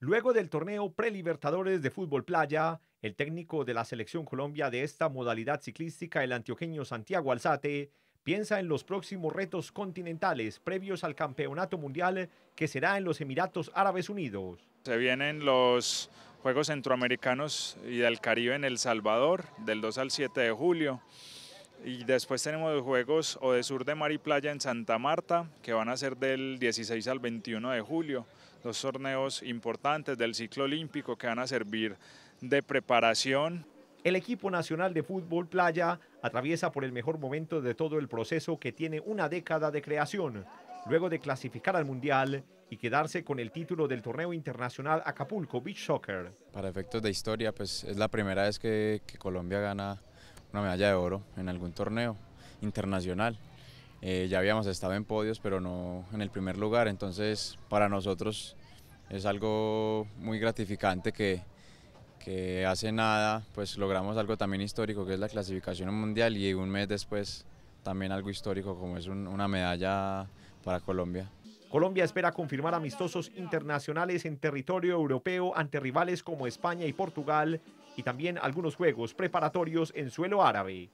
Luego del torneo Prelibertadores de Fútbol Playa, el técnico de la Selección Colombia de esta modalidad ciclística, el antioqueño Santiago Alzate, piensa en los próximos retos continentales previos al Campeonato Mundial que será en los Emiratos Árabes Unidos. Se vienen los Juegos Centroamericanos y del Caribe en El Salvador del 2 al 7 de julio. Y después tenemos los Juegos Odesur de Mar y Playa en Santa Marta, que van a ser del 16 al 21 de julio. Dos torneos importantes del ciclo olímpico que van a servir de preparación. El equipo nacional de fútbol playa atraviesa por el mejor momento de todo el proceso que tiene una década de creación, luego de clasificar al Mundial y quedarse con el título del torneo internacional Acapulco Beach Soccer. Para efectos de historia, pues es la primera vez que, que Colombia gana una medalla de oro en algún torneo internacional. Eh, ya habíamos estado en podios, pero no en el primer lugar, entonces para nosotros es algo muy gratificante que, hace nada pues logramos algo también histórico que es la clasificación mundial y un mes después también algo histórico como es una medalla para Colombia. Colombia espera confirmar amistosos internacionales en territorio europeo ante rivales como España y Portugal y también algunos juegos preparatorios en suelo árabe.